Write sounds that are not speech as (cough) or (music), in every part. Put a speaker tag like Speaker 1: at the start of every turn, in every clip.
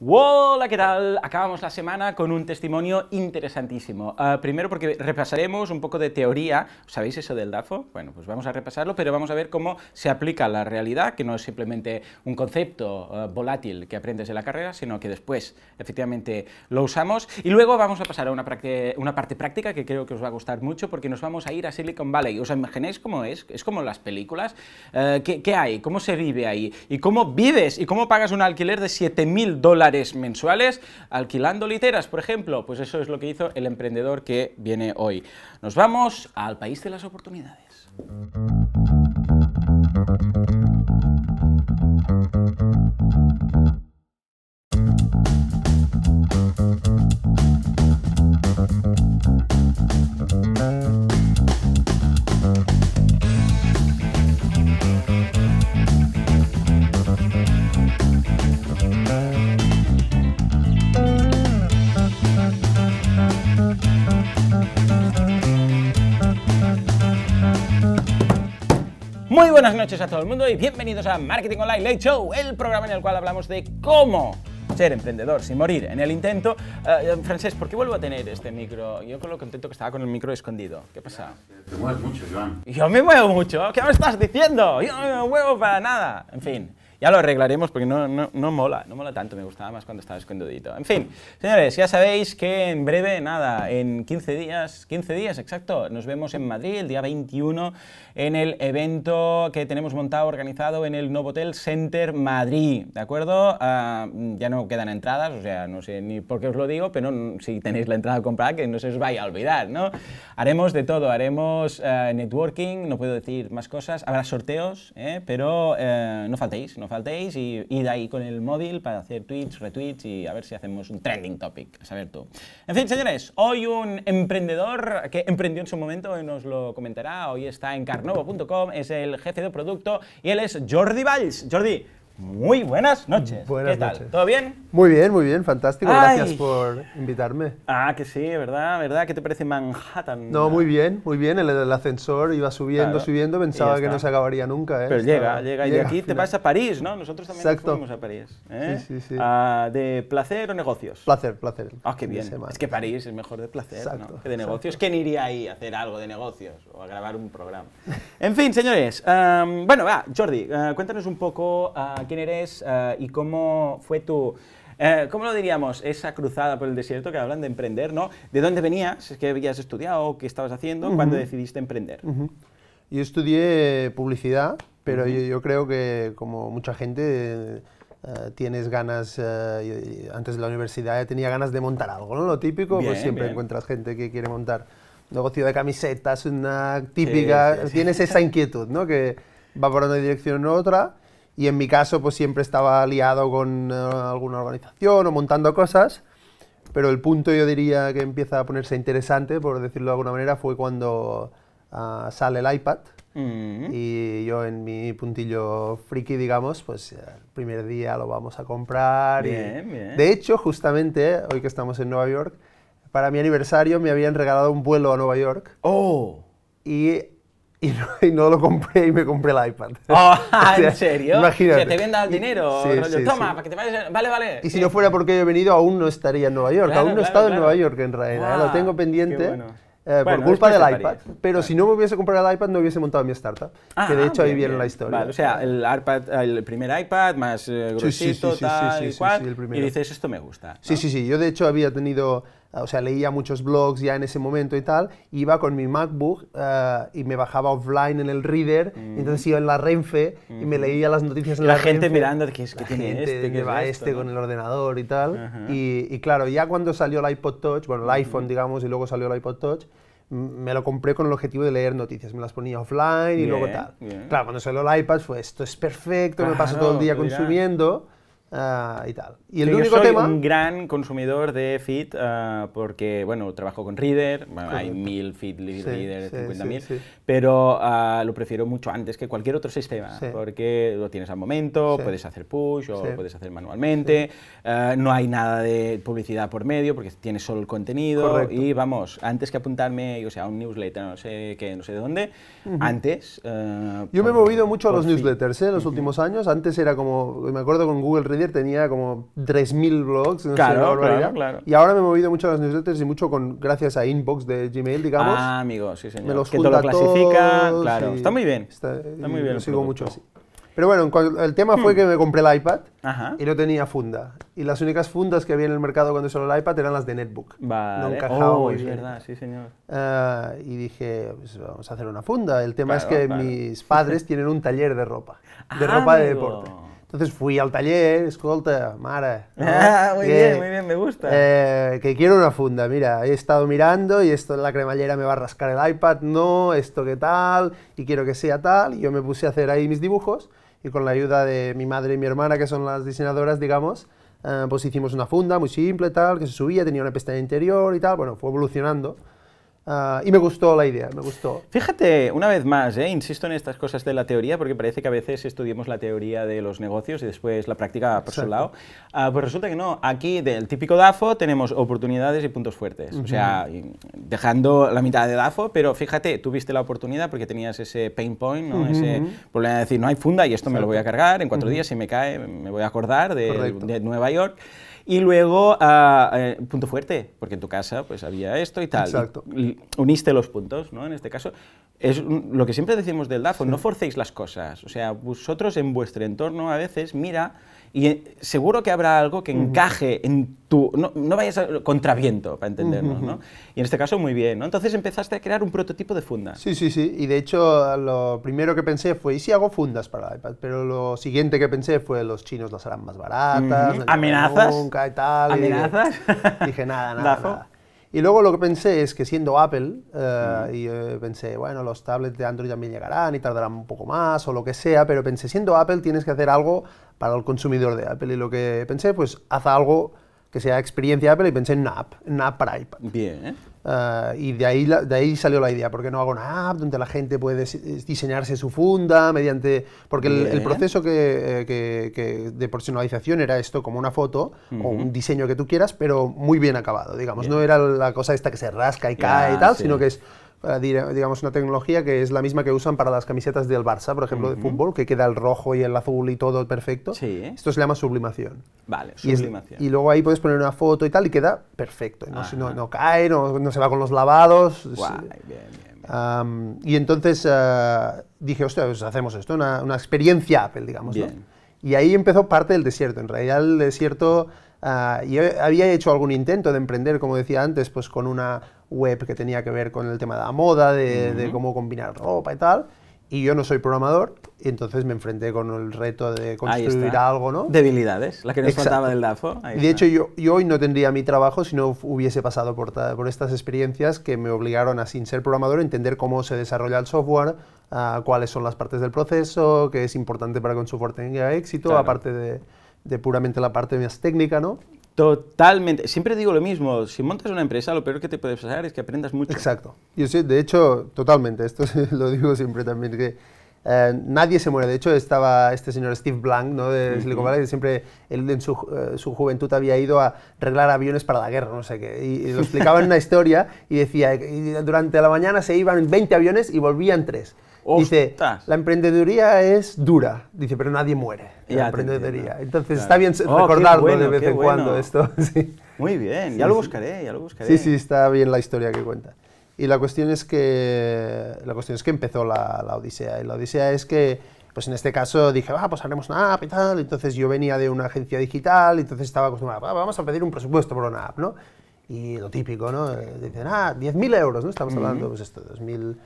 Speaker 1: Hola, ¿qué tal? Acabamos la semana con un testimonio interesantísimo. Ah, primero porque repasaremos un poco de teoría. ¿Sabéis eso del DAFO? Bueno, pues vamos a repasarlo, pero vamos a ver cómo se aplica a la realidad, que no es simplemente un concepto ah, volátil que aprendes en la carrera, sino que después efectivamente lo usamos. Y luego vamos a pasar a una, una parte práctica que creo que os va a gustar mucho porque nos vamos a ir a Silicon Valley. ¿Os imagináis cómo es? Es como las películas. Ah, ¿qué, ¿Qué hay? ¿Cómo se vive ahí? ¿Y cómo vives? ¿Y cómo pagas un alquiler de 7.000 dólares? mensuales alquilando literas, por ejemplo. Pues eso es lo que hizo el emprendedor que viene hoy. Nos vamos al país de las oportunidades. Muy buenas noches a todo el mundo y bienvenidos a Marketing Online Late Show, el programa en el cual hablamos de cómo ser emprendedor sin morir en el intento. Uh, eh, Francés, ¿por qué vuelvo a tener este micro? Yo con lo contento que estaba con el micro escondido. ¿Qué pasa? Te mueves mucho, Joan. Yo me muevo mucho. ¿Qué me estás diciendo? Yo no me muevo para nada. En fin. Ya lo arreglaremos porque no, no, mola, no mola tanto, me gustaba más cuando estaba escondidito. En fin, señores, ya sabéis que en breve, nada, en 15 días, 15 días exacto, nos vemos en Madrid el día 21 en el evento que tenemos montado, organizado en el Novo Hotel Center Madrid, ¿de acuerdo? Ah, ya no quedan entradas, o sea, no sé ni por qué os lo digo, pero si tenéis la entrada comprada, que no se os vaya a olvidar, ¿no? Haremos de todo, haremos eh, networking, no puedo decir más cosas, habrá sorteos, ¿eh? pero eh, no faltéis, no faltéis y id ahí con el móvil para hacer tweets, retweets y a ver si hacemos un trending topic, saber tú. En fin, señores, hoy un emprendedor que emprendió en su momento y nos lo comentará, hoy está en carnovo.com, es el jefe de producto y él es Jordi Valls. Jordi, muy buenas noches. Buenas ¿Todo bien?
Speaker 2: Muy bien, muy bien, fantástico. Gracias
Speaker 1: por invitarme. Ah, que sí, ¿verdad? ¿Verdad? ¿Qué te parece Manhattan? No, muy
Speaker 2: bien, muy bien. El, ascensor iba subiendo, subiendo, pensaba que no se acabaría nunca. ¿eh? Pero llega, llega, y de aquí te vas a París, ¿no? Nosotros también fuimos a París.
Speaker 1: Sí, ¿eh? sí, sí.
Speaker 2: Ah, ¿De placer o negocios? Placer, placer. Ah, qué bien. Es que París
Speaker 1: es mejor de placer que de negocios. ¿Quién iría ahí a hacer algo de negocios o a grabar un programa? en fin, señores. Em, bueno, va, Jordi, eh, cuéntanos un poco... Eh, quién eres eh, y cómo fue tu... Eh, ¿Cómo lo diríamos? Esa cruzada por el desierto que hablan de emprender, ¿no? ¿De dónde venías? ¿Qué habías estudiado? ¿Qué estabas haciendo? cuando ¿Cuándo decidiste emprender?
Speaker 2: Yo estudié publicidad, pero yo, creo que como mucha gente... Eh, tienes ganas, antes de la universidad tenía ganas de montar algo, ¿no? Lo típico, pues siempre encuentras gente que quiere montar negocio de camisetas, una típica, tienes esa inquietud, ¿no? Que va por una dirección u otra y en mi caso pues siempre estaba liado con eh, alguna organización o montando cosas, pero el punto yo diría que empieza a ponerse interesante, por decirlo de alguna manera, fue cuando ah, sale el iPad mm. y yo en mi puntillo friki, digamos, pues eh, el primer día lo vamos a comprar. Bien, bien. De hecho, justamente hoy que estamos en Nueva York, para mi aniversario me habían regalado un vuelo a Nueva York. ¡Oh! Y (laughs) y no, lo compré y me compré el iPad. (laughs) Ah, (laughs) ¿En serio? Imagínate. O te venda el dinero, toma, para
Speaker 1: que te vayas. Vale, vale.
Speaker 2: Y si eh, no fuera porque yo he venido, aún no estaría en Nueva York. aún no he estado en Nueva York en realidad. lo ah, tengo pendiente. Eh, por culpa del iPad. Pero si no me hubiese comprado el iPad, no hubiese montado mi startup. que de ah, hecho ahí viene la historia. o
Speaker 1: sea, el, iPad, el primer iPad más eh, grosito, tal y cual. y dices, esto me gusta.
Speaker 2: Sí, sí, sí. Yo de hecho había tenido o sea, leía muchos blogs ya en ese momento y tal, iba con mi MacBook eh, y me bajaba offline en el reader, mm. entonces iba en la Renfe y me mm. leía las noticias la, gente mirando este? que es que la tiene este, que va este con el ordenador y tal. Y, claro, ya cuando salió el iPod Touch, bueno, el iPhone, digamos, y luego salió el iPod Touch, me lo compré con el objetivo de leer noticias, me las ponía offline y luego tal. Claro, cuando salió el iPad fue esto es perfecto, me paso todo el día consumiendo Ah, y tal. Y el yo soy un
Speaker 1: gran consumidor de feed ah, porque, bueno, trabajo con Reader, hay mil feed Reader, 50.000, pero ah, lo prefiero mucho antes que cualquier otro sistema porque lo tienes al momento, puedes hacer push o puedes hacer manualmente, no hay nada de publicidad por medio porque tienes solo el contenido y vamos, antes que apuntarme, yo sea, a un newsletter, no sé qué, no sé de dónde, antes... yo me he movido mucho a los
Speaker 2: newsletters ¿eh? en los últimos años, antes era como, me acuerdo con Google Reader tenía como 3.000 blogs. Y ahora me he movido mucho a las newsletters y mucho con, gracias a Inbox de Gmail, digamos. Ah, amigo, sí, señor. Me los que todo lo clasifica claro. Está muy bien. Está, muy bien. Lo sigo mucho así. Pero bueno, el tema fue hmm. que me compré el iPad y no tenía funda. Y las únicas fundas que había en el mercado cuando solo el iPad eran las de Netbook. Vale. No oh, ah, y dije, pues, vamos a hacer una funda. El tema es que mis padres tienen un taller de ropa,
Speaker 1: de ah, ropa de deporte.
Speaker 2: Entonces fui al taller, escolta, mara, ah, (laughs) muy bien, muy bien, me gusta. Eh, que quiero una funda, mira, he estado mirando y esto en la cremallera me va a rascar el iPad, no, esto qué tal, y quiero que sea tal. Y yo me puse a hacer ahí mis dibujos y con la ayuda de mi madre y mi hermana, que son las diseñadoras, digamos, eh, pues hicimos una funda muy simple, tal, que se subía, tenía una pestaña interior y tal. Bueno, fue evolucionando. Ah, y me gustó la idea, me gustó.
Speaker 1: Fíjate, una vez más, ¿eh? insisto en estas cosas de la teoría, porque parece que a veces estudiamos la teoría de los negocios y después la práctica por su lado. Ah, pues resulta que no, aquí del típico DAFO tenemos oportunidades y puntos fuertes. O sea, dejando la mitad de DAFO, pero fíjate, tuviste la oportunidad porque tenías ese pain point, ¿no? ese problema de decir, no hay funda y esto me lo voy a cargar en cuatro días, si me cae, me voy a acordar de, de Nueva York. Y luego, eh, punto fuerte, porque en tu casa pues había esto y tal. uniste los puntos, ¿no? En este caso. Es lo que siempre decimos del DAFO, no forcéis las cosas. O sea, vosotros en vuestro entorno a veces, mira y eh, seguro que habrá algo que encaje en tu... No, vayas a contraviento, para entendernos, ¿no? Y en este caso muy bien, ¿no? Entonces empezaste a crear un prototipo de funda. Sí,
Speaker 2: sí, sí. Y de hecho lo primero que pensé fue, ¿y si hago fundas para iPad? Pero lo siguiente que pensé fue, los chinos las harán más baratas. ¿Amenazas? Nunca y tal. ¿Amenazas? dije, nada, (laughs) nada, nada. Y luego lo que pensé es que siendo Apple, eh, mm. y eh, pensé, bueno, los tablets de Android también llegarán y tardarán un poco más o lo que sea, pero pensé, siendo Apple tienes que hacer algo para el consumidor de Apple. Y lo que pensé, pues haz algo que sea experiencia Apple y pensé en una app, una para iPad. Bien. Eh, y de ahí, de ahí salió la idea, porque no hago una app donde la gente puede diseñarse su funda mediante... Porque el, proceso eh, que, de personalización era esto, como una foto o un diseño que tú quieras, pero muy bien acabado, digamos. No era la cosa esta que se rasca y cae y ah, tal, sino que es digamos, una tecnología que es la misma que usan para las camisetas del Barça, por ejemplo, de fútbol, que queda el rojo y el azul y todo perfecto. Esto se llama sublimación. Vale, y sublimación. y, luego ahí puedes poner una foto y tal y queda perfecto. No, no, no, cae, no, se va con los lavados. Guay, bien, bien, y entonces ah, dije, hostia, pues hacemos esto, una, una experiencia Apple, digamos. ¿no? Y ahí empezó parte del desierto. En realidad el desierto Ah, y había hecho algún intento de emprender, como decía antes, pues con una web que tenía que ver con el tema de la moda, de, cómo combinar ropa y tal. Y yo no soy programador, y entonces me enfrenté con el reto de construir algo, ¿no? Debilidades, la que nos faltaba del DAFO. Ahí de hecho, yo, yo, hoy no tendría mi trabajo si no hubiese pasado por, por, estas experiencias que me obligaron a, sin ser programador, entender cómo se desarrolla el software, ah, cuáles son las partes del proceso, qué es importante para que un software tenga éxito, aparte de de puramente la parte más técnica, ¿no?
Speaker 1: Totalmente. Siempre digo lo mismo, si montas una empresa, lo peor que te puede pasar es que
Speaker 2: aprendas mucho. Exacto. Yo sí, de hecho, totalmente, esto (laughs) lo digo siempre también, que eh, nadie se muere. De hecho, estaba este señor Steve Blank, ¿no? de Silicon Valley, que siempre él en eh, su, juventud había ido a arreglar aviones para la guerra, no sé qué. Y, lo (laughs) explicaba en una historia y decía, que durante la mañana se iban 20 aviones y volvían 3. Dice, la emprendeduría es dura, dice, pero nadie muere. La emprendeduría. Entonces está bien oh, recordarlo de vez en cuando esto. (laughs) Muy bien, ya lo buscaré, ya lo buscaré. Sí, sí, está bien la historia que cuenta. Y la cuestión es que, la cuestión es que empezó la, Odisea. Y la Odisea es que, pues en este caso dije, ah, pues haremos una app y tal. Entonces yo venía de una agencia digital, entonces estaba acostumbrado, ah, vamos a pedir un presupuesto por una app, ¿no? Y lo típico, ¿no? Eh, dicen, ah, 10.000 euros, ¿no? Estamos hablando, de pues, esto, 2.000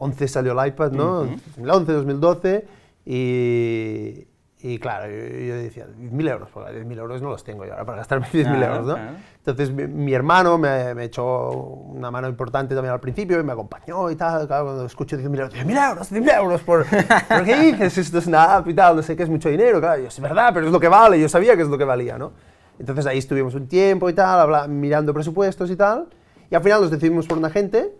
Speaker 2: 11 salió el iPad, ¿no? 2011, 2012, y, y claro, yo, decía, 10.000 euros, porque 10.000 euros no los tengo yo ahora para gastarme 10.000 euros, ¿no? Entonces mi, hermano me, echó una mano importante también al principio y me acompañó y tal, claro, cuando escucho 10.000 euros, 10.000 euros, 10.000 euros, por, (laughs) qué dices? Esto es nada, y tal, no sé qué, es mucho dinero, claro, yo, es verdad, pero es lo que vale, yo sabía que es lo que valía, ¿no? Entonces ahí estuvimos un tiempo y tal, hablando, mirando presupuestos y tal, y al final nos decidimos por una gente,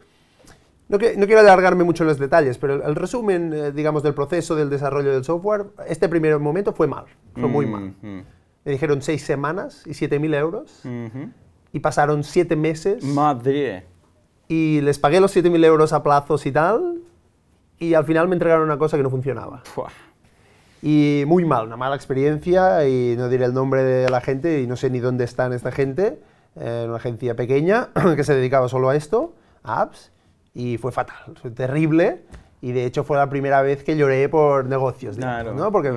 Speaker 2: no, quiero alargarme mucho en los detalles, pero el, resumen, eh, digamos, del proceso del desarrollo del software, este primer momento fue mal, fue muy mal. Mm-hmm. Me dijeron seis semanas y 7.000 euros, mm-hmm. y pasaron siete meses. Madre. Y les pagué los 7.000 euros a plazos y tal, y al final me entregaron una cosa que no funcionaba. Y muy mal, una mala experiencia, y no diré el nombre de la gente, y no sé ni dónde están esta gente, en eh, una agencia pequeña (clears throat) que se dedicaba solo a esto, a apps y fue fatal, fue terrible. Y de hecho fue la primera vez que lloré por negocios, ¿no? porque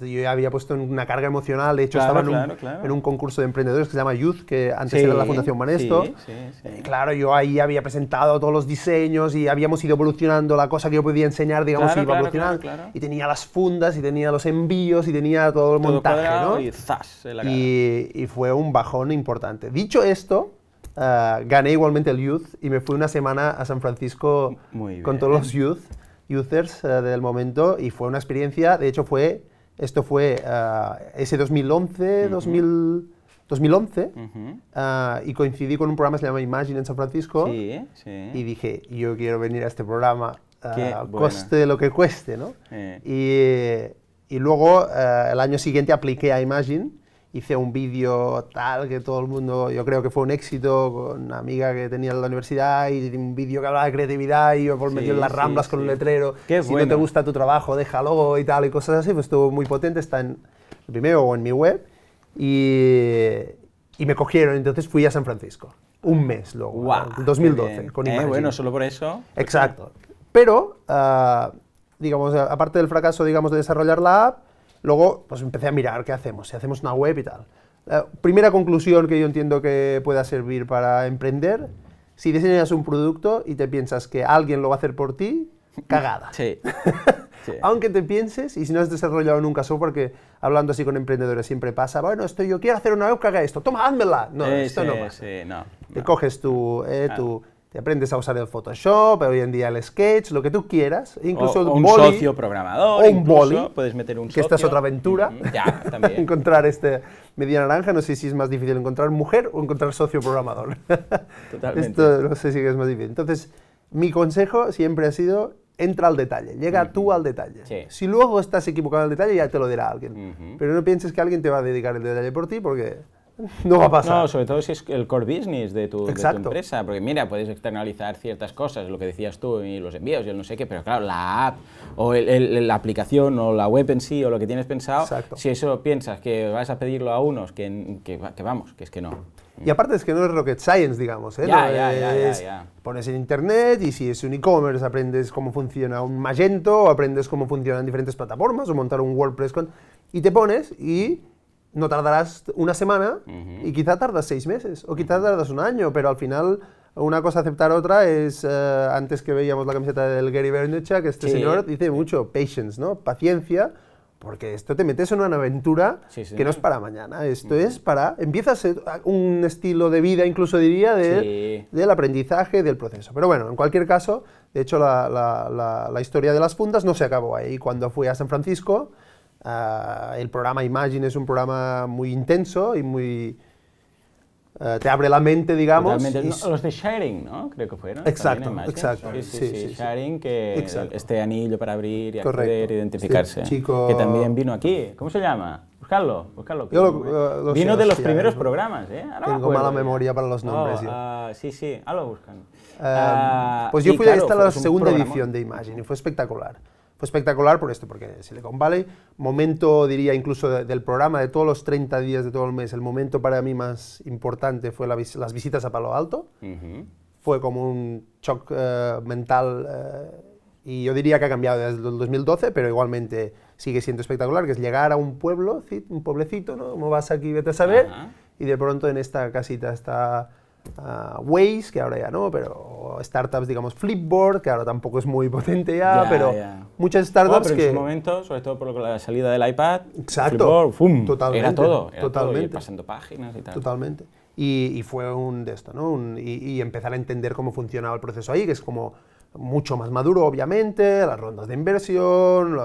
Speaker 2: eh, yo había puesto una carga emocional, de hecho estaba en un, en un, concurso de emprendedores que se llama Youth, que antes era la Fundación Manesto. Sí, claro, yo ahí había presentado todos los diseños y habíamos ido evolucionando, la cosa que yo podía enseñar, digamos, iba evolucionar, Y tenía las fundas, y tenía los envíos, y tenía todo el montaje, ¿no? Y, y fue un bajón importante. Dicho esto, Ah, gané igualmente el Youth y me fui una semana a San Francisco con todos los Youth, Youthers ah, del momento y fue una experiencia, de hecho fue, esto fue ah, ese 2011, 2000, 2011 y coincidí con un programa que se llama Imagine en San Francisco y dije, yo quiero venir a este programa, coste lo que cueste, ¿no? Eh. Y, y, luego el año siguiente apliqué a Imagine hice un vídeo tal que todo el mundo, yo creo que fue un éxito con una amiga que tenía en la universidad y un vídeo que hablaba de creatividad y yo por sí, las ramblas con un letrero, Qué si no te gusta tu trabajo, déjalo y tal y cosas así, pues estuvo muy potente, está en primero o en mi web y, y me cogieron, entonces fui a San Francisco, un mes luego, 2012, con eh, Bueno, solo por eso. Exacto. Pero, ah, digamos, aparte del fracaso, digamos, de desarrollar la app, Luego, pues empecé a mirar qué hacemos, si hacemos una web y tal. La primera conclusión que yo entiendo que pueda servir para emprender, si diseñas un producto y te piensas que alguien lo va a hacer por ti, cagada. Sí. (laughs) Aunque te pienses, y si no has desarrollado nunca eso porque hablando así con emprendedores siempre pasa, bueno, esto yo quiero hacer una web caga esto, toma, házmela. No,
Speaker 1: esto no pasa. Sí, no,
Speaker 2: Te coges eh, tu, eh, tu te aprendes a usar el Photoshop, hoy en día el Sketch, lo que tú quieras. Incluso o, un, socio
Speaker 1: programador. un boli. Puedes meter
Speaker 2: un Que esta es otra aventura. ya, también. (laughs) encontrar este media naranja. No sé si es más difícil encontrar mujer o encontrar socio programador. (laughs) Totalmente. Esto no sé si es más difícil. Entonces, mi consejo siempre ha sido entra al detalle, llega tú al detalle. Si luego estás equivocado al detalle, ya te lo dirá alguien. Pero no pienses que alguien te va a dedicar el detalle por ti, porque (laughs) no va a pasar. No,
Speaker 1: sobre todo si es el core business de tu, empresa. Porque mira, puedes externalizar ciertas cosas, lo que decías tú, y los envíos y no sé qué, pero claro, la app o la aplicación o la web en sí o lo que tienes pensado, si eso piensas que vas a pedirlo a unos, que, vamos, que es que no.
Speaker 2: Y aparte es que no es rocket science, digamos. ¿eh? Ya, pones en internet y si es un e-commerce aprendes cómo funciona un Magento, aprendes cómo funcionan diferentes plataformas o montar un WordPress con... Y te pones y no tardarás una semana y quizá tardas seis meses o quizá tardas un año, pero al final una cosa aceptar otra es, eh, antes que veíamos la camiseta del Gary que este señor dice mucho patience, ¿no? Paciencia, porque esto te metes en una aventura que no es para mañana, esto es para, empiezas eh, un estilo de vida, incluso diría, de, del aprendizaje, del proceso. Pero bueno, en cualquier caso, de hecho la, la historia de las puntas no se acabó ahí. Cuando fui a San Francisco, Ah, el programa Imagine es un programa muy intenso y muy... Eh, te abre la mente, digamos. los
Speaker 1: de Sharing, ¿no? Creo que fueron. Exacto, exacto. Sí, sí, Sharing, que este anillo para abrir y poder identificarse. Que también vino aquí. ¿Cómo se llama? Buscarlo,
Speaker 2: buscarlo. vino de los primeros programas, ¿eh? tengo mala memoria para los nombres. Oh,
Speaker 1: ah, sí, sí, ahora lo buscan. Em, ah, pues yo fui a esta la segunda edición
Speaker 2: de Imagine y fue espectacular. Fue espectacular por esto, porque Silicon Valley, momento, diría, incluso del programa, de todos los 30 días de todo el mes, el momento para mí más importante fue las visitas a Palo Alto. Fue como un shock eh, mental eh, y yo diría que ha cambiado desde el 2012, pero igualmente sigue siendo espectacular, que es llegar a un pueblo, un pueblecito, ¿no? ¿Cómo vas aquí? Vete a saber. Y de pronto en esta casita está Waze, que ahora ya no, pero startups, digamos, Flipboard, que ahora tampoco es muy (laughs) potente ya, pero muchas startups que... en su momento, sobre todo por la salida del iPad, Exacto. Flipboard, ¡fum! era todo, totalmente. pasando páginas y tal. Totalmente. Y, fue un de esto, ¿no? y, empezar a entender cómo funcionaba el proceso ahí, que es como mucho más maduro, obviamente, las rondas de inversión,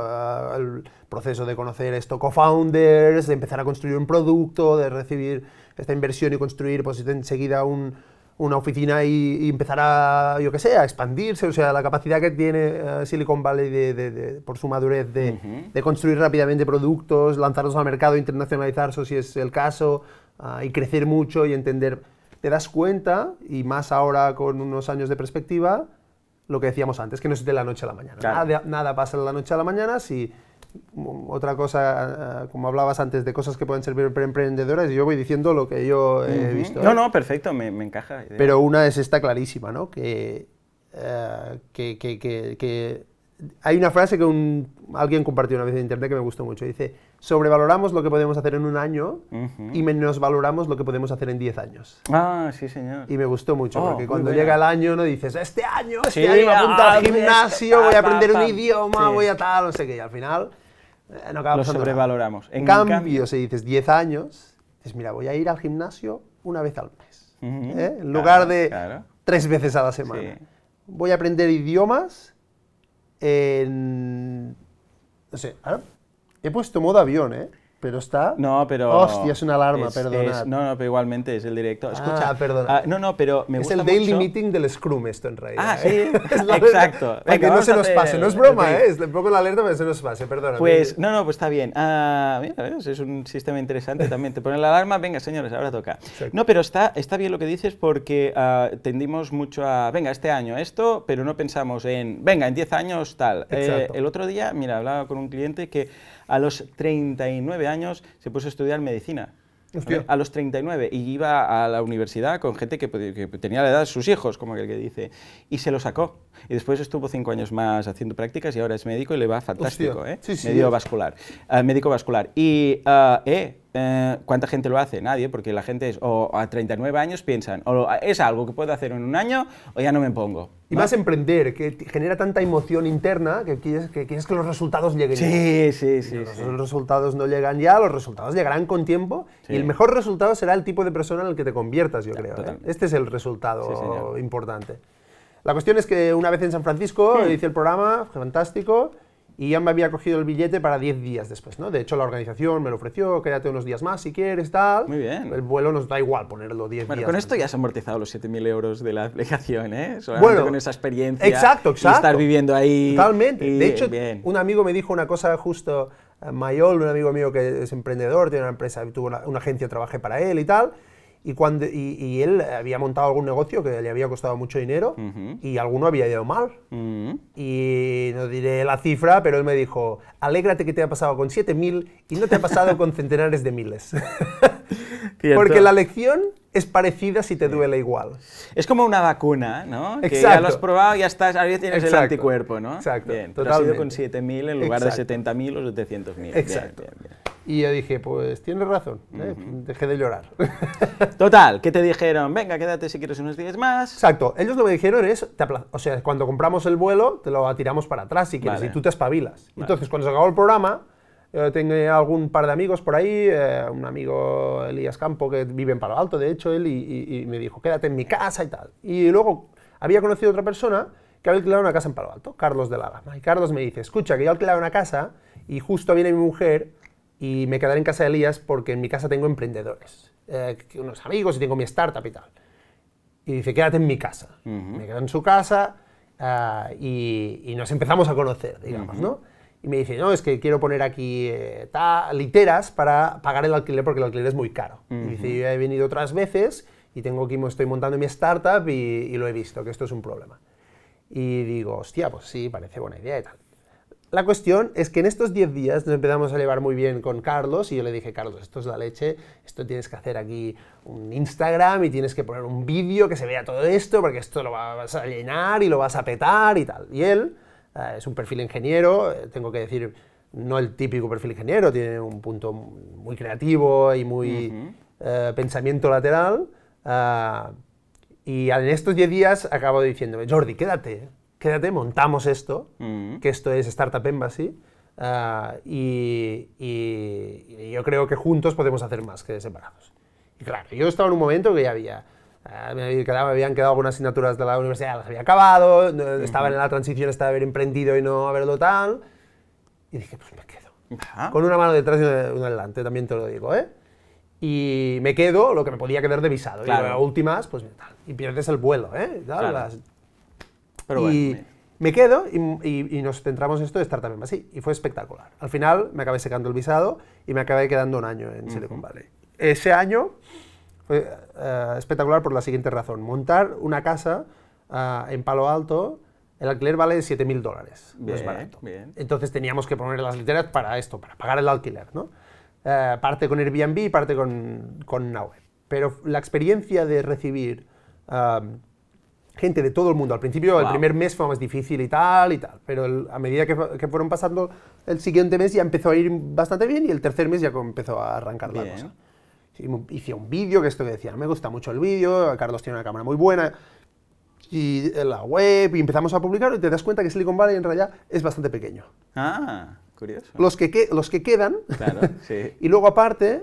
Speaker 2: el proceso de conocer esto co-founders, de empezar a construir un producto, de recibir esta inversión y construir pues, enseguida un, una oficina y, empezar a, yo qué sé, a expandirse, o sea, la capacidad que tiene eh, Silicon Valley de, por su madurez de, construir rápidamente productos, lanzarlos al mercado, internacionalizarse si es el caso, ah, y crecer mucho y entender. Te das cuenta, y más ahora con unos años de perspectiva, lo que decíamos antes, que no es de la noche a la mañana. Nada, nada, pasa de la noche a la mañana si otra cosa, eh, como hablabas antes, de cosas que pueden servir para emprendedoras, yo voy diciendo lo que yo he visto. No, ¿eh? no,
Speaker 1: perfecto, me, me encaja. Pero
Speaker 2: una es esta clarísima, ¿no? Que, eh, hay una frase que alguien compartió una vez en internet que me gustó mucho. Dice, sobrevaloramos lo que podemos hacer en un año y menos valoramos lo que podemos hacer en 10 años. Ah, sí, señor. Y me gustó mucho, oh, porque cuando llega el año no dices, este año, este año al ah, gimnasio, ah, voy a ah, aprender un idioma, voy a tal, no sé qué, y al final eh, lo sobrevaloramos. En cambio, si dices 10 años, dices, mira, voy a ir al gimnasio una vez al mes, ¿eh? en lugar de tres veces a la semana. Voy a aprender idiomas en... No sé, he puesto modo avión, ¿eh? ¿Pero está? No, pero... Hostia, es una alarma, perdón.
Speaker 1: no, no, pero igualmente es el directo. Escucha, ah, perdona. Ah, no, no, pero me gusta Es el daily meeting del Scrum esto, en realidad. Ah, ¿eh? sí, (laughs) exacto. que no se nos pase, no es broma, ¿eh?
Speaker 2: Es un poco la alerta, pero se nos pase, perdona. Pues,
Speaker 1: no, no, pues está bien. Ah, mira, es un sistema interesante también. Te ponen la alarma, venga, señores, ahora toca. No, pero está, está bien lo que dices porque ah, tendimos mucho a, venga, este año esto, pero no pensamos en, venga, en 10 años tal. Eh, el otro día, mira, hablaba con un cliente que a los 39 años se puso a estudiar medicina. A los 39 y iba a la universidad con gente que, tenía la edad de sus hijos, como el que dice, y se lo sacó. Y después estuvo cinco años más haciendo prácticas y ahora es médico y le va fantástico, ¿eh? ¿eh? médico, vascular, médico vascular. Y, eh, eh, ¿cuánta gente lo hace? Nadie, porque la gente es, o a 39 años piensan, o es algo que puedo hacer en un año, o ya no me pongo.
Speaker 2: Y vas a emprender, que genera tanta emoción interna que quieres que, los resultados lleguen. Sí, sí, sí. Los, resultados no llegan ya, los resultados llegarán con tiempo y el mejor resultado será el tipo de persona en el que te conviertas, yo creo. Este es el resultado importante. La cuestión es que una vez en San Francisco hmm. hice el programa, fantástico, y ya me había cogido el billete para 10 días después, ¿no? De hecho, la organización me lo ofreció, quédate unos días más si quieres, tal. Muy bien. El vuelo nos da igual ponerlo 10 días. Bueno, con esto ya
Speaker 1: se amortizado los 7.000 euros de la aplicación, ¿eh? con esa experiencia.
Speaker 2: Exacto, exacto. estar viviendo
Speaker 1: ahí. Totalmente. de hecho,
Speaker 2: un amigo me dijo una cosa justo, eh, Mayol, un amigo mío que es emprendedor, tiene una empresa, tuvo una, una agencia, trabajé para él y tal, y, cuando, y, él había montado algún negocio que le había costado mucho dinero y alguno había ido mal. Mm. Y no diré la cifra, pero él me dijo, alégrate que te ha pasado con 7.000 y no te ha pasado con (laughs) centenares de miles. Porque la lección es parecida si te duele igual. Es como una vacuna, ¿no? Exacto. Que ya lo has
Speaker 1: probado, ya estás, ahora ya tienes el anticuerpo, ¿no? Exacto. Bien, pero ha con 7.000 en lugar de 70.000 o 700.000. Exacto.
Speaker 2: y yo dije, pues tienes razón, ¿eh? dejé de llorar. (laughs) Total, que te dijeron, venga, quédate si quieres unos días más. Exacto, ellos lo que dijeron es, o sea, cuando compramos el vuelo, te lo tiramos para atrás si quieres y tú te espabilas. Entonces, cuando se acabó el programa, eh, tengo algún par de amigos por ahí, eh, un amigo Elías Campo que vive en Palo Alto, de hecho, él, y, me dijo, quédate en mi casa y tal. Y luego había conocido a otra persona que había alquilado una casa en Palo Alto, Carlos de la Gama. Y Carlos me dice, escucha, que yo he una casa y justo viene mi mujer y me quedaré en casa de Elías porque en mi casa tengo emprendedores, eh, unos amigos y tengo mi startup y tal. Y dice, quédate en mi casa. Me quedo en su casa ah, y, nos empezamos a conocer, digamos, ¿no? y me dice, no, es que quiero poner aquí eh, literas para pagar el alquiler porque el alquiler es muy caro. Y dice, yo he venido otras veces y tengo aquí, estoy montando mi startup y, y, lo he visto, que esto es un problema. Y digo, hostia, pues sí, parece buena idea y tal. La cuestión es que en estos 10 días nos empezamos a llevar muy bien con Carlos y yo le dije, Carlos, esto es la leche, esto tienes que hacer aquí un Instagram y tienes que poner un vídeo que se vea todo esto porque esto lo vas a llenar y lo vas a petar y tal. Y él Ah, es un perfil ingeniero, eh, tengo que decir, no el típico perfil ingeniero, tiene un punto muy creativo y muy eh, pensamiento lateral. Ah, y en estos 10 días acabo diciéndome, Jordi, quédate, quédate, montamos esto, que esto es Startup Embassy, ah, y, yo creo que juntos podemos hacer más que separados. Y claro, yo estaba en un momento que ya había Ah, me habían quedado algunas asignaturas de la universidad, las había acabado, estaba en la transición esta de haber emprendido y no haberlo tal. Y dije, pues me quedo. Con una mano detrás y una delante, también te lo digo, ¿eh? Y me quedo lo que me podía quedar de visado. Y las últimas, pues tal. Y pierdes el vuelo, ¿eh? claro. Pero y me quedo y, nos centramos en esto de estar también así. Y fue espectacular. Al final me acabé secando el visado y me acabé quedando un año en Silicon Valley. Ese año fue eh, eh, espectacular por la siguiente razón. Montar una casa eh, en Palo Alto, el alquiler vale 7.000 dólares. Bien. Entonces teníamos que poner las literas para esto, para pagar el alquiler. ¿no? parte con Airbnb y parte con, con Pero la experiencia de recibir gente de todo el mundo, al principio el primer mes fue más difícil y tal y tal, pero a medida que, fueron pasando, el siguiente mes ya empezó a ir bastante bien y el tercer mes ya empezó a arrancar bien. la cosa. Hice un vídeo que esto que decía, me gusta mucho el vídeo, Carlos tiene una cámara muy buena, y la web, y empezamos a publicarlo y te das cuenta que Silicon Valley en realidad es bastante pequeño. Ah. Los que, los que quedan. (laughs) y luego aparte,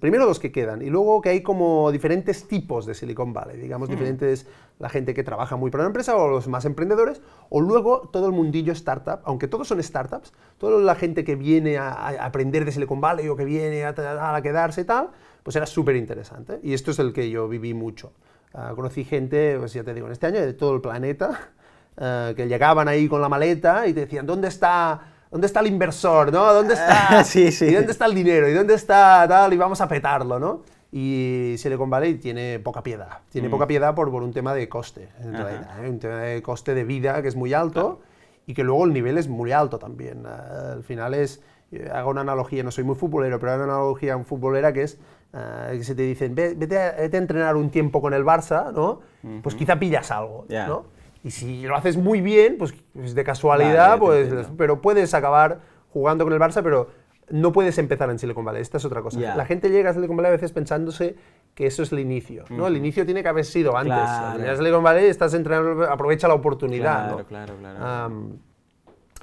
Speaker 2: primero los que quedan, y luego que hay como diferentes tipos de Silicon Valley, digamos, mm. diferentes, la gente que trabaja muy para una empresa o los más emprendedores, o luego todo el mundillo startup, aunque todos son startups, toda la gente que viene a, aprender de Silicon Valley o que viene a, quedarse y tal, pues era súper interesante. Y esto es el que yo viví mucho. Ah, conocí gente, pues ya te digo, en este año de todo el planeta, ah, que llegaban ahí con la maleta y te decían, ¿dónde está? ¿Dónde está el inversor? ¿no? ¿Dónde ah, está, (laughs) dónde está el dinero? ¿Y dónde está tal? Y vamos a petarlo, ¿no? Y Silicon Valley tiene poca piedad. Tiene mm. poca piedad por, por, un tema de coste. ¿eh? Un tema de coste de vida que es muy alto y que luego el nivel es muy alto también. Al final es, eh, hago una analogía, no soy muy futbolero, pero hago una analogía un futbolera que es eh, que se te dicen, vete, a, entrenar un tiempo con el Barça, ¿no? Pues quizá pillas algo, ¿no? Y si lo haces muy bien, pues, pues de casualidad, pues, pero puedes acabar jugando con el Barça, pero no puedes empezar en Silicon Valley. Esta es otra cosa. La gente llega a Silicon Valley a veces pensándose que eso es el inicio. ¿no? El inicio tiene que haber sido antes. en Al Silicon Valley estás entrenando, aprovecha la oportunidad. claro, claro.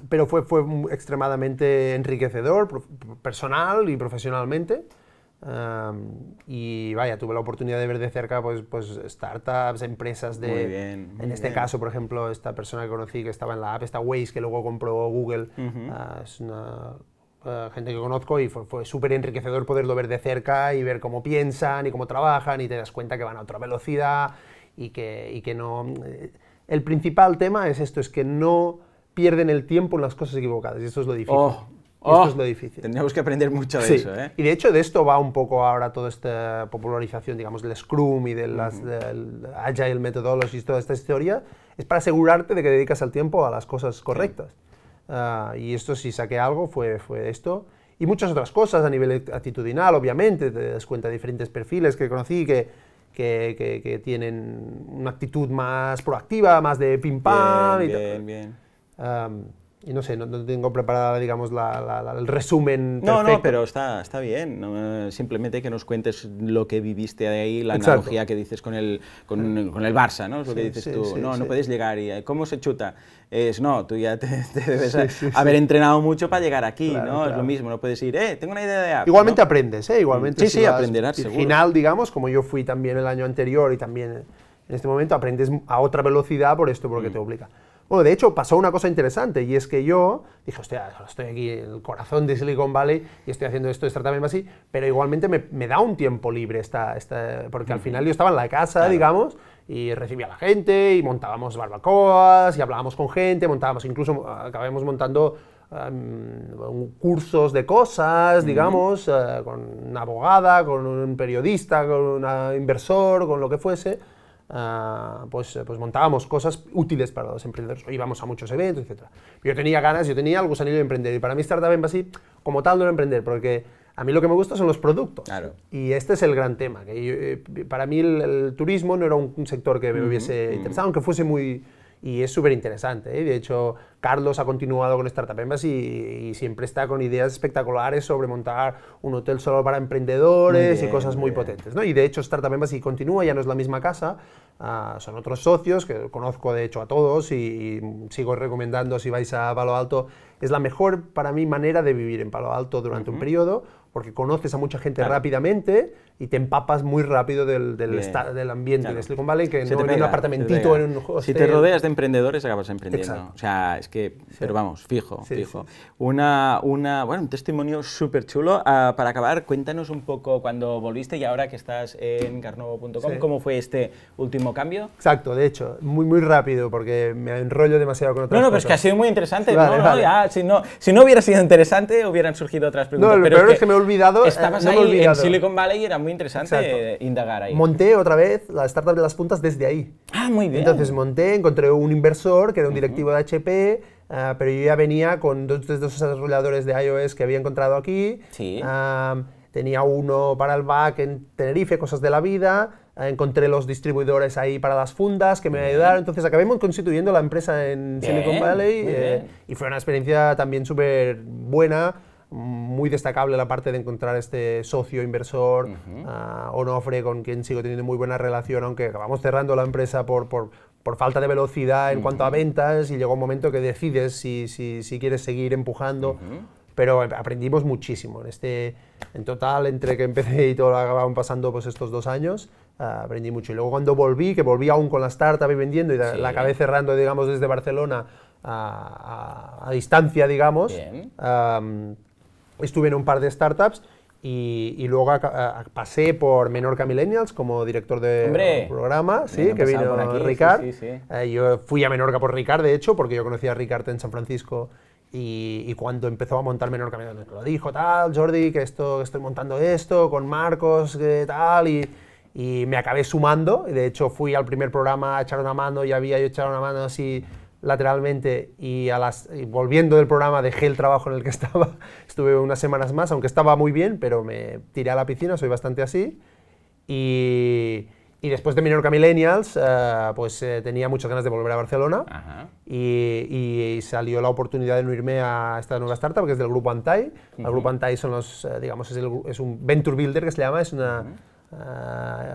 Speaker 2: pero fue, fue extremadamente enriquecedor, personal y profesionalmente y vaya, tuve la oportunidad de ver de cerca pues, pues startups, empresas de... en este caso, por ejemplo, esta persona que conocí que estaba en la app, esta Waze, que luego compró Google, ah, es una eh, gente que conozco y fue, súper enriquecedor poderlo ver de cerca y ver cómo piensan y cómo trabajan y te das cuenta que van a otra velocidad y que, y que no... Eh, el principal tema es esto, es que no pierden el tiempo en las cosas equivocadas y eso es lo difícil. Oh, esto oh. es lo difícil. Tendríamos que aprender mucho de eso. ¿eh? Y de hecho, de esto va un poco ahora toda esta popularización, digamos, del Scrum y de las, del Agile Methodologies, toda esta historia, es para asegurarte de que dedicas el tiempo a las cosas correctas. Ah, y esto, si saqué algo, fue, fue esto. Y muchas otras cosas a nivel actitudinal, obviamente, te das cuenta de diferentes perfiles que conocí que, que, que, tienen una actitud más proactiva, más de pim-pam y bien, tal. Bien, bien y no sé, no, tengo preparada, digamos, el resumen. No, no,
Speaker 1: pero está, está bien. Simplemente que nos cuentes lo que viviste ahí, la analogía que dices con el, con, el Barça, ¿no? que dices tú. no, no puedes llegar y eh, ¿cómo se chuta? Es, no, tú ya te, (laughs) debes haber entrenado mucho para llegar
Speaker 2: aquí, ¿no? Es lo mismo, no puedes ir, eh, tengo una idea de Igualmente aprendes, ¿eh? Igualmente. Sí, si sí, aprenderás. Al final, digamos, como yo fui también el año anterior y también en este momento, aprendes a otra velocidad por esto, porque mm. te obliga. Bueno, de hecho pasó una cosa interesante y es que yo dije, hostia, estoy aquí en el corazón de Silicon Valley y estoy haciendo esto, tratamiento así, pero igualmente me, da un tiempo libre esta, porque al final yo estaba en la casa, digamos, y recibía a la gente y montábamos barbacoas y hablábamos con gente, montábamos incluso, acabamos montando em, cursos de cosas, digamos, eh, con una abogada, con un periodista, con un inversor, con lo que fuese. Ah, pues, eh, pues montábamos cosas útiles para los emprendedores, íbamos a muchos eventos, etc. Yo tenía ganas, yo tenía algo salido de emprender, y para mí Startup Embassy como tal no era emprender, porque a mí lo que me gusta son los productos. Claro. Y este es el gran tema, que eh, para mí el, turismo no era un, sector que me hubiese interesado, aunque fuese muy y es súper interesante. ¿eh? De hecho, Carlos ha continuado con Startup y, siempre está con ideas espectaculares sobre montar un hotel solo para emprendedores y cosas muy potentes. ¿no? Y de hecho, Startup Embassy continúa, ya no es la misma casa, ah, son otros socios que conozco de hecho a todos y, sigo recomendando si vais a Palo Alto. Es la mejor para mí manera de vivir en Palo Alto durante un periodo porque conoces a mucha gente rápidamente y te empapas muy rápido del, del, del ambiente de Silicon Valley que no un apartamentito, en un Si te rodeas de
Speaker 1: emprendedores, acabas emprendiendo. O sea, es que, pero vamos, fijo, fijo. Una, una, bueno, un testimonio súper chulo. Ah, para acabar, cuéntanos un poco cuando volviste y ahora que estás en carnovo.com, ¿cómo fue este último cambio? Exacto, de hecho, muy, muy rápido porque me enrollo demasiado con otras No, no, pero es que ha sido muy interesante. si, no, si no hubiera sido interesante, hubieran surgido otras preguntas. No, lo pero es que, me he olvidado. Eh, estabas en Silicon Valley y era muy interesante
Speaker 2: indagar ahí. Monté otra vez la startup de las puntas desde ahí. Ah, muy bien. Entonces monté, encontré un inversor que era un directivo de HP, ah, pero yo ya venía con dos desarrolladores de iOS que había encontrado aquí. Sí. Ah, tenía uno para el back en Tenerife, cosas de la vida. Ah, encontré los distribuidores ahí para las fundas que me ayudaron. Entonces acabemos constituyendo la empresa en Silicon Valley eh, y fue una experiencia también súper buena muy destacable la parte de encontrar este socio inversor, o -huh. Ah, Onofre, con quien sigo teniendo muy buena relación, aunque acabamos cerrando la empresa por, por, por falta de velocidad en cuanto a ventas y llegó un momento que decides si, si, si quieres seguir empujando. Pero aprendimos muchísimo. En, este, en total, entre que empecé y todo, lo acababan pasando pues, estos dos años, ah, aprendí mucho. Y luego cuando volví, que volví aún con la startup y vendiendo, y la acabé cerrando, digamos, desde Barcelona a, a, a distancia, digamos, estuve en un par de startups y, luego pasé por Menorca Millennials como director de programa, que vino Ricard. Eh, yo fui a Menorca por Ricard, de hecho, porque yo conocía a Ricard en San Francisco y, cuando empezó a montar Menorca Millennials lo dijo, tal, Jordi, que esto, estoy montando esto con Marcos, que tal, y, me acabé sumando. de hecho fui al primer programa a echar una mano y había yo echado una mano así lateralmente y, a las, volviendo del programa dejé el trabajo en el que (laughs) estaba, estuve unas semanas más, aunque estaba muy bien, pero me tiré a la piscina, soy bastante así. Y, y después de Minorca Millennials, eh, pues eh, tenía muchas ganas de volver a Barcelona Y, salió la oportunidad de unirme a esta nueva startup, que es del grupo Antai. El grupo Antai son los, eh, digamos, es, un venture builder que se llama, es una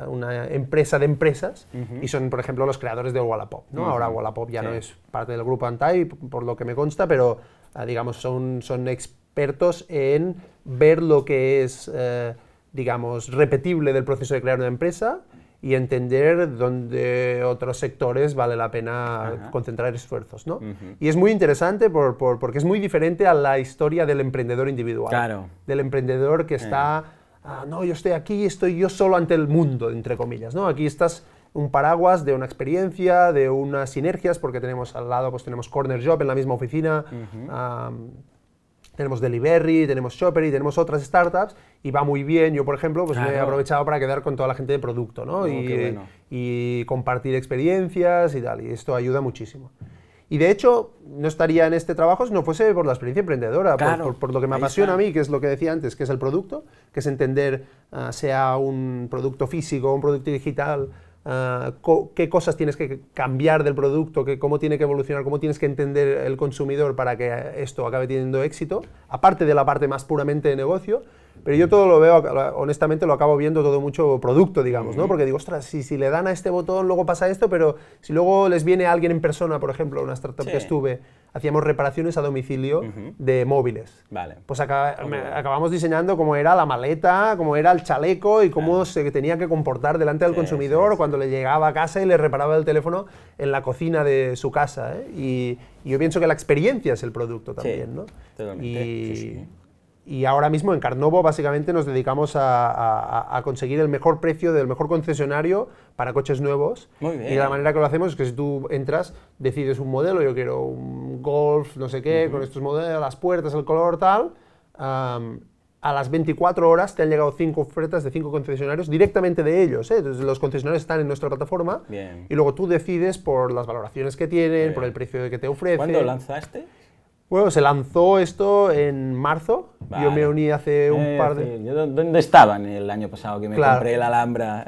Speaker 2: una empresa de empresas y son, por ejemplo, los creadores de Wallapop. ¿no? Ahora Wallapop ya no es parte del grupo Antai, por lo que me consta, pero ah, digamos, son, son expertos en ver lo que es, eh, digamos, repetible del proceso de crear una empresa y entender dónde otros sectores vale la pena concentrar esfuerzos. ¿no? Y es muy interesante por, porque es muy diferente a la historia del emprendedor individual, del emprendedor que eh. está... Ah, no, yo estoy aquí, estoy yo solo ante el mundo, entre comillas, ¿no? Aquí estás un paraguas de una experiencia, de unas sinergias, porque tenemos al lado, pues tenemos Corner Job en la misma oficina, tenemos Delivery, tenemos y tenemos otras startups y va muy bien. Yo, por ejemplo, pues me he aprovechado para quedar con toda la gente de producto, ¿no? y, y compartir experiencias y tal, y esto ayuda muchísimo. Y de hecho, no estaría en este trabajo si no fuese por la experiencia emprendedora, por, lo que me apasiona a mí, que es lo que decía antes, que es el producto, que es entender, ah, sea un producto físico, un producto digital, ah, qué cosas tienes que cambiar del producto, cómo tiene que evolucionar, cómo tienes que entender el consumidor para que esto acabe teniendo éxito, aparte de la parte más puramente de negocio pero yo todo lo veo, honestamente, lo acabo viendo todo mucho producto, digamos, ¿no? Porque digo, ostras, si, si le dan a este botón, luego pasa esto, pero si luego les viene alguien en persona, por ejemplo, una startup que estuve, hacíamos reparaciones a domicilio de móviles. Vale. Pues acabamos diseñando cómo era la maleta, cómo era el chaleco y cómo se tenía que comportar delante del consumidor cuando le llegaba a casa y le reparaba el teléfono en la cocina de su casa. ¿eh? Y, yo pienso que la experiencia es el producto también, ¿no? Totalmente. Y, y ahora mismo en Carnovo básicamente nos dedicamos a, conseguir el mejor precio del mejor concesionario para coches nuevos. Muy bien. Y la manera que lo hacemos es que si tú entras, decides un modelo, yo quiero un Golf, no sé qué, con estos modelos, las puertas, el color, tal. a las 24 horas te han llegado 5 ofertas de 5 concesionarios directamente de ellos. ¿eh? Entonces, los concesionarios están en nuestra plataforma y luego tú decides por las valoraciones que tienen, por el precio que te ofrecen. ¿Cuándo
Speaker 1: lanzaste?
Speaker 2: Bueno, se lanzó esto en marzo. Yo me uní hace eh, un par de.
Speaker 1: ¿Dónde estaban el año pasado que me compré la Alhambra?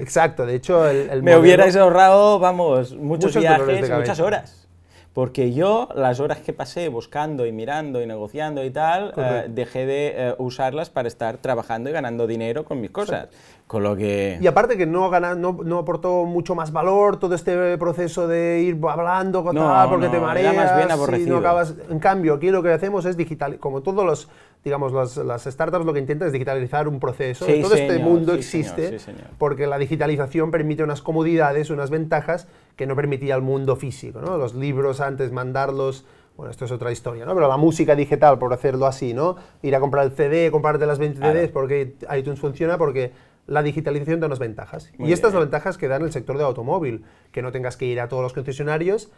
Speaker 2: Exacto, de hecho. (laughs) me hubierais ahorrado, vamos, muchos, viajes, muchas
Speaker 1: horas. Porque yo las horas que pasé buscando y mirando y negociando y tal, eh, dejé de eh, usarlas para estar trabajando y ganando dinero con mis cosas.
Speaker 2: Con lo que... Y aparte que no, gana, no, aportó mucho más valor todo este proceso de ir hablando con porque te mareas más bien Y no acabas... En cambio, aquí lo que hacemos es digital, como todos los digamos, las, las, startups lo que intentan es digitalizar un proceso. Todo este mundo existe porque la digitalización permite unas comodidades, unas ventajas que no permitía el mundo físico. ¿no? Los libros antes mandarlos bueno, esto es otra historia, ¿no? Pero la música digital, por hacerlo así, ¿no? Ir a comprar el CD, comprarte las 20 CDs, porque iTunes funciona, porque la digitalización da unas ventajas. y estas son ventajas que dan el sector de automóvil, que no tengas que ir a todos los concesionarios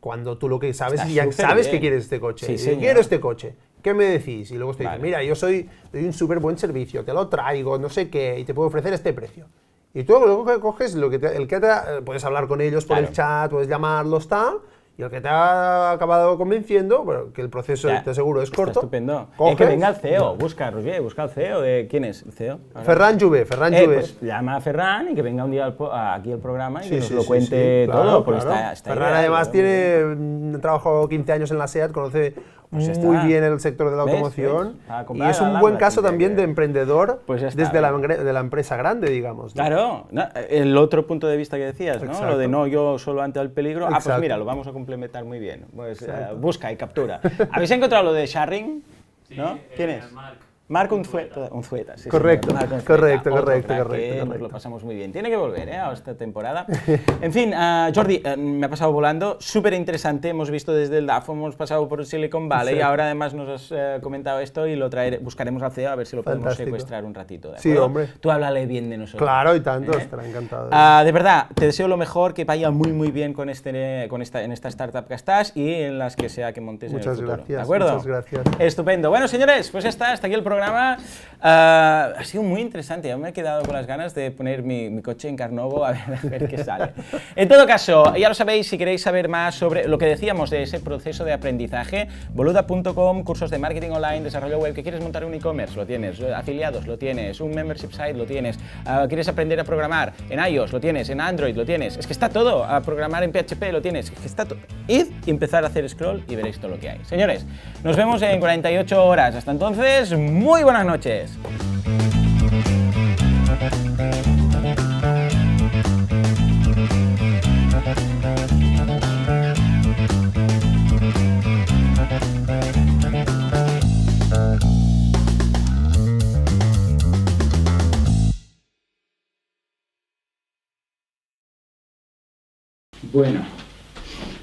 Speaker 2: cuando tú lo que sabes, ya sabes que quieres este coche. Sí, quiero este coche. ¿Qué me decís? Y luego te mira, yo soy, doy un súper buen servicio, te lo traigo, no sé qué, y te puedo ofrecer este precio. Y tú lo que coges lo que el que te, eh, puedes hablar con ellos por el chat, puedes llamarlos, tal. Y el que te ha acabado convenciendo, que el proceso, te aseguro, es corto. Estupendo. que venga el CEO,
Speaker 1: busca, Roger, busca al CEO. De, ¿Quién es el CEO? Ferran Juve, Ferran Juve. Eh, pues
Speaker 2: llama a Ferran y que venga un día aquí al programa y nos lo cuente todo. Ferran además tiene, mm, trabajo 15 años en la SEAT, conoce pues muy bien el sector de la automoción. Y es un buen caso también de emprendedor pues desde la, de la empresa grande, digamos. Claro, el otro punto de vista que decías, ¿no? lo de no yo solo ante el peligro.
Speaker 1: Ah, pues mira, lo vamos a complementar muy bien. Pues, eh, busca y captura. ¿Habéis encontrado lo de sharing? ¿No? Eh, ¿Quién es? Marco Unzueta. Unzueta
Speaker 2: sí, correcto, correcto, correcto, correcto, lo
Speaker 1: pasamos muy bien. Tiene que volver ¿eh? a esta temporada. (laughs) En fin, ah, Jordi, eh, me ha pasado volando. Súper interesante. Hemos visto desde el DAFO, hemos pasado por Silicon Valley y ahora además nos has eh, comentado esto y lo traer, buscaremos al CEO a ver si lo podemos secuestrar un ratito. sí, hombre. Tú háblale bien de nosotros. Claro, y tanto, ¿Eh? estará encantado. Ah, de verdad, te deseo lo mejor, que vaya muy, muy bien con este, con esta, en esta startup que estás y en las que sea que montes muchas en el Gracias, ¿De acuerdo? Muchas gracias. Estupendo. Bueno, señores, pues ya está. Hasta aquí el programa programa ah, ha sido muy interesante. Yo me he quedado con las ganas de poner mi, coche en Carnovo a ver, qué sale. En todo caso, ya lo sabéis, si queréis saber más sobre lo que decíamos de ese proceso de aprendizaje, boluda.com, cursos de marketing online, desarrollo web, que quieres montar un e-commerce, lo tienes, afiliados, lo tienes, un membership site, lo tienes, ah, quieres aprender a programar en iOS, lo tienes, en Android, lo tienes. Es que está todo, a programar en PHP, lo tienes. Es que está todo. Id y empezar a hacer scroll y veréis todo lo que hay. Señores, nos vemos en 48 horas. Hasta entonces, muy muy buenas noches. Bueno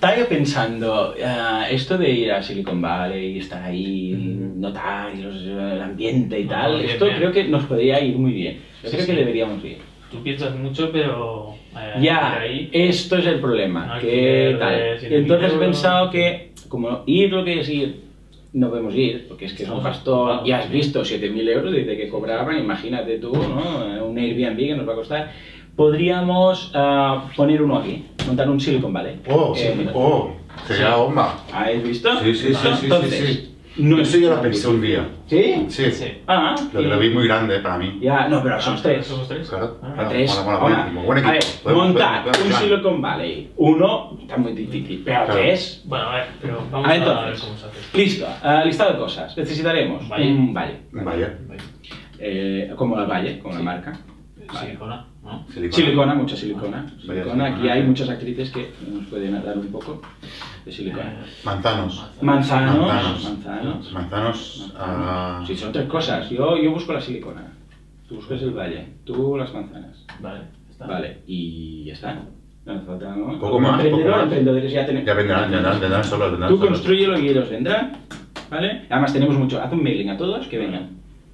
Speaker 1: estaba yo pensando, ah, esto de ir a Silicon Valley y estar ahí, mm. notar el ambiente y ah, tal, esto creo que nos podría ir muy bien. Yo creo que deberíamos ir. Tú piensas mucho, pero... Eh, ya, esto es el problema. tal. Entonces he pensado que, como ir lo que es ir, no podemos ir, porque es que es un y Ya has visto 7.000 euros, desde que cobraban, imagínate tú, ¿no? Un Airbnb que nos va a costar podríamos ah, poner uno aquí, montar un Silicon Valley. Oh, eh, oh, sería bomba. ¿Habéis visto? Sí, sí, sí, sí, sí, sí. No Eso yo lo pensé un día. ¿Sí? Sí. Ah, lo vi muy grande para mí. Ya, no, pero somos ah, tres. Somos tres. Claro. Ah. tres. Bueno, bueno, buen equipo. A ver, montar un Silicon Valley. Uno, está muy difícil. Pero tres.
Speaker 2: Bueno, a ver, pero vamos a, ver cómo se hace.
Speaker 1: Listo, listado de cosas. Necesitaremos un valle. Un valle. Eh, como la valle, como la marca. Eh, sí, Silicona. mucha silicona. Ah, silicona. Aquí hay muchas actrices que nos pueden dar un poco de silicona. Manzanos. Manzanos. Manzanos. Manzanos. Manzanos ah. Sí, son tres cosas. Yo, yo busco la silicona. Tú buscas el valle. Tú las manzanas. Vale. Vale. Y ya está. No falta ¿no? Un poco más. Emprendedor, poco emprendedores ya tenemos. Ya vendrán, Ya vendrán Tú Vendrán tú construyelo y ellos vendrán. ¿Vale? Además tenemos mucho. Haz un mailing a todos que vengan.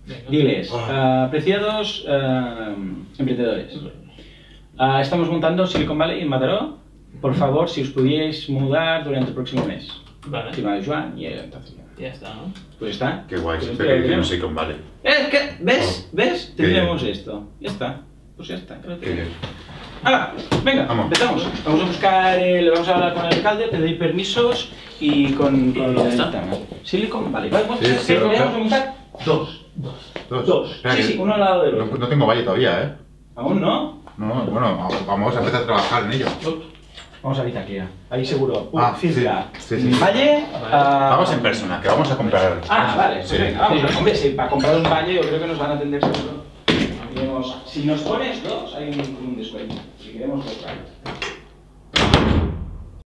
Speaker 1: Diles, ah. Ah, apreciados ah, emprendedores, estamos montando Silicon Valley en Mataró. Por favor, si os pudierais mudar durante el próximo mes. Vale. de Joan y entonces. Ya está, ¿no? Pues está. Qué guay, siempre pues que tenemos Silicon Valley. ¿Eh? ¿Qué? ¿Ves? Oh. ¿Ves? tenemos esto. Ya está. Pues ya está. Qué Ah, venga, vamos. empezamos. Vamos a buscar, el, le vamos a hablar con el alcalde, pedir permisos y con, con lo Silicon Valley. ¿Vamos a montar? Dos. Dos. Dos. sí, sí, uno al lado del No, otro. no tengo valle todavía, ¿eh? ¿Aún no? No, bueno, vamos a empezar a trabajar en ello. Vamos a aquí. Ahí seguro. Ah, sí, sí, sí, Valle. Ah, vamos en persona, que vamos a comprar. Ah, vale, pues vamos. Hombre, si para comprar un valle yo creo que nos van a atender seguro. Si nos pones dos, hay un, un descuento. Si queremos comprar.